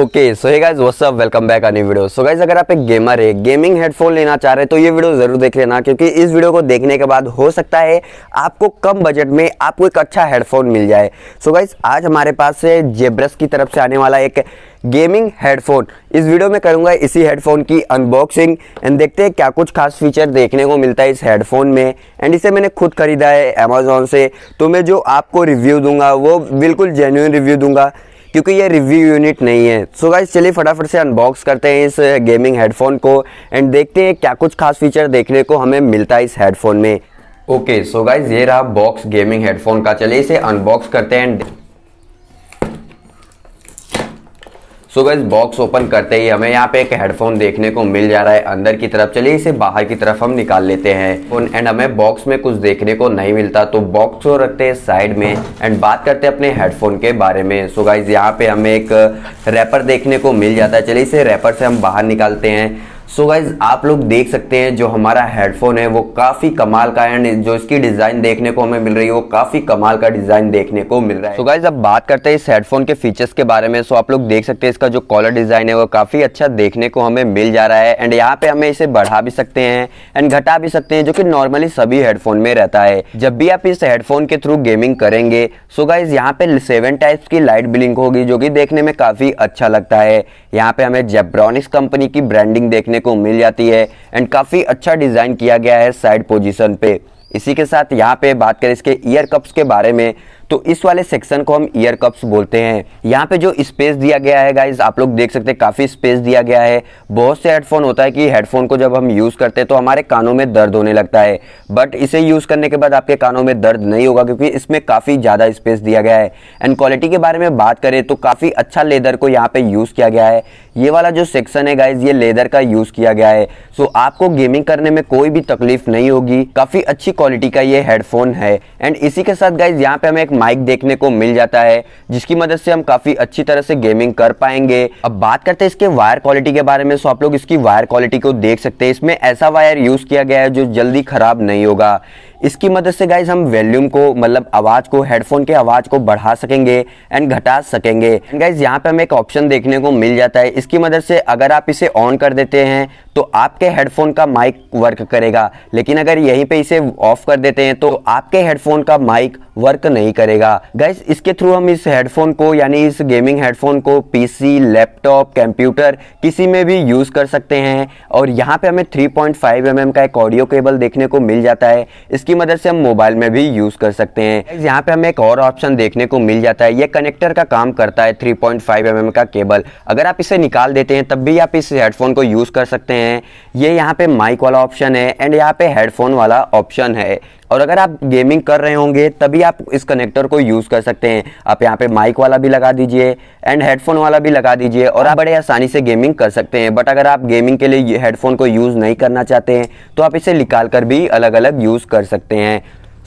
okay so hey guys सब welcome back a new video so guys अगर आप एक गेमर है गेमिंग हेडफोन लेना चाह रहे हैं तो ये वीडियो जरूर देख लेना क्योंकि इस वीडियो को देखने के बाद हो सकता है आपको कम बजट में आपको एक अच्छा हेडफोन मिल जाए सो so गाइस आज हमारे पास है जेब्रस की तरफ से आने वाला एक गेमिंग हेडफोन इस वीडियो में करूंगा इसी हेडफोन की अनबॉक्सिंग एंड देखते हैं क्या कुछ खास फीचर देखने को मिलता है इस हेडफोन में एंड इसे मैंने खुद खरीदा है अमेजोन से तो मैं जो आपको रिव्यू दूंगा वो बिल्कुल जेन्यून रिव्यू दूंगा क्योंकि ये रिव्यू यूनिट नहीं है सो so गाइज चलिए फटाफट से अनबॉक्स करते हैं इस गेमिंग uh, हेडफोन को एंड देखते हैं क्या कुछ खास फीचर देखने को हमें मिलता है इस हेडफोन में ओके सो गाइज ये रहा बॉक्स गेमिंग हेडफोन का चलिए इसे अनबॉक्स करते हैं सो गैस बॉक्स ओपन करते ही हमें यहाँ पे एक हेडफोन देखने को मिल जा रहा है अंदर की तरफ चलिए इसे बाहर की तरफ हम निकाल लेते हैं एंड हमें बॉक्स में कुछ देखने को नहीं मिलता तो बॉक्स को रखते हैं साइड में एंड बात करते हैं अपने हेडफोन के बारे में सो गाइज यहाँ पे हमें एक रैपर देखने को मिल जाता है चलिए इसे रैपर से हम बाहर निकालते हैं सो so गाइज आप लोग देख सकते हैं जो हमारा हेडफोन है वो काफ़ी कमाल का एंड जो इसकी डिज़ाइन देखने को हमें मिल रही है वो काफ़ी कमाल का डिज़ाइन देखने को मिल रहा है सो so गाइज अब बात करते हैं इस हेडफोन के फीचर्स के बारे में सो so आप लोग देख सकते हैं इसका जो कॉलर डिज़ाइन है वो काफ़ी अच्छा देखने को हमें मिल जा रहा है एंड यहाँ पे हमें इसे बढ़ा भी सकते हैं एंड घटा भी सकते हैं जो की नॉर्मली सभी हेडफोन में रहता है जब भी आप इस हेडफोन के थ्रू गेमिंग करेंगे सो गाइज यहाँ पे सेवन टाइप्स की लाइट ब्लिंक होगी जो की देखने में काफ़ी अच्छा लगता है यहाँ पे हमें जेब्रॉनिक्स कंपनी की ब्रांडिंग देखने देखने को मिल जाती है एंड काफ़ी अच्छा डिज़ाइन किया गया है साइड पोजिशन पर इसी के साथ यहाँ पे बात करें इसके ईयर कप्स के बारे में तो इस वाले सेक्शन को हम ईयर कप्स बोलते हैं यहाँ पे जो स्पेस दिया गया है गाइज आप लोग देख सकते हैं काफ़ी स्पेस दिया गया है बहुत से हेडफोन होता है कि हेडफोन को जब हम यूज़ करते हैं तो हमारे कानों में दर्द होने लगता है बट इसे यूज़ करने के बाद आपके कानों में दर्द नहीं होगा क्योंकि इसमें काफ़ी ज़्यादा स्पेस दिया गया है एंड क्वालिटी के बारे में बात करें तो काफ़ी अच्छा लेदर को यहाँ पर यूज़ किया गया है ये वाला जो सेक्शन है गाइज ये लेदर का यूज़ किया गया है सो आपको गेमिंग करने में कोई भी तकलीफ नहीं होगी काफ़ी अच्छी क्वालिटी का ये हेडफोन है एंड इसी के साथ गाइज यहाँ पे हमें एक माइक देखने को मिल जाता है जिसकी मदद से हम काफ़ी अच्छी तरह से गेमिंग कर पाएंगे अब बात करते हैं इसके वायर क्वालिटी के बारे में सो आप लोग इसकी वायर क्वालिटी को देख सकते हैं इसमें ऐसा वायर यूज़ किया गया है जो जल्दी ख़राब नहीं होगा इसकी मदद से गाइज हम वॉल्यूम को मतलब आवाज़ को हेडफोन के आवाज़ को बढ़ा सकेंगे एंड घटा सकेंगे गाइज यहाँ पे हमें एक ऑप्शन देखने को मिल जाता है इसकी मदद से अगर आप इसे ऑन कर देते हैं तो आपके हेडफोन का माइक वर्क करेगा लेकिन अगर यहीं पे इसे ऑफ कर देते हैं तो आपके हेडफोन का माइक वर्क नहीं करेगा गाइज इसके थ्रू हम इस हेडफोन को यानी इस गेमिंग हेडफोन को पी लैपटॉप कंप्यूटर किसी में भी यूज़ कर सकते हैं और यहाँ पे हमें थ्री पॉइंट mm का एक ऑडियो केबल देखने को मिल जाता है इसकी इसकी मदद से हम मोबाइल में भी यूज़ कर सकते हैं यहाँ पे हमें एक और ऑप्शन देखने को मिल जाता है ये कनेक्टर का काम करता है 3.5 पॉइंट mm का केबल अगर आप इसे निकाल देते हैं तब भी आप इस हेडफोन को यूज़ कर सकते हैं ये यहाँ पे माइक वाला ऑप्शन है एंड यहाँ पे हेडफोन वाला ऑप्शन है और अगर आप गेमिंग कर रहे होंगे तभी आप इस कनेक्टर को यूज़ कर सकते हैं आप यहाँ पे माइक वाला भी लगा दीजिए एंड हेडफोन वाला भी लगा दीजिए और आप बड़े आसानी से गेमिंग कर सकते हैं बट अगर आप गेमिंग के लिए हेडफोन को यूज़ नहीं करना चाहते हैं तो आप इसे निकाल कर भी अलग अलग यूज़ कर सकते हैं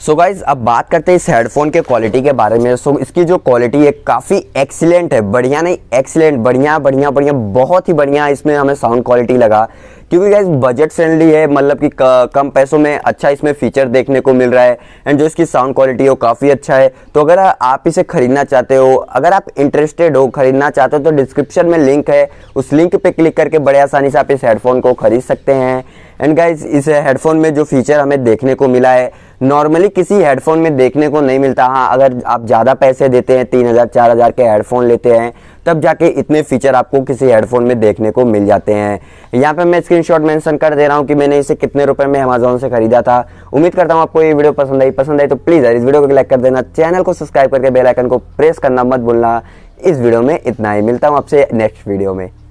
सो so गाइज अब बात करते हैं इस हेडफोन के क्वालिटी के बारे में सो so, इसकी जो क्वालिटी है काफ़ी एक्सीलेंट है बढ़िया नहीं एक्सीलेंट बढ़िया बढ़िया बढ़िया बहुत ही बढ़िया इसमें हमें साउंड क्वालिटी लगा क्योंकि गाइज बजट फ्रेंडली है मतलब कि कम पैसों में अच्छा इसमें फीचर देखने को मिल रहा है एंड जो इसकी साउंड क्वालिटी है वो काफ़ी अच्छा है तो अगर आप इसे खरीदना चाहते हो अगर आप इंटरेस्टेड हो खरीदना चाहते हो तो डिस्क्रिप्शन में लिंक है उस लिंक पर क्लिक करके बड़े आसानी से आप इस हेडफोन को खरीद सकते हैं एंड गाइज इस हेडफोन में जो फीचर हमें देखने को मिला है नॉर्मली किसी हेडफोन में देखने को नहीं मिलता हाँ अगर आप ज़्यादा पैसे देते हैं तीन हज़ार चार हज़ार के हेडफोन लेते हैं तब जाके इतने फीचर आपको किसी हेडफोन में देखने को मिल जाते हैं यहाँ पे मैं स्क्रीनशॉट मेंशन कर दे रहा हूँ कि मैंने इसे कितने रुपए में अमेजोन से खरीदा था उम्मीद करता हूँ आपको ये वीडियो पसंद आई पसंद आई तो प्लीज़ यार इस वीडियो को लाइक कर देना चैनल को सब्सक्राइब करके बेलाइकन को प्रेस करना मत भूलना इस वीडियो में इतना ही मिलता हूँ आपसे नेक्स्ट वीडियो में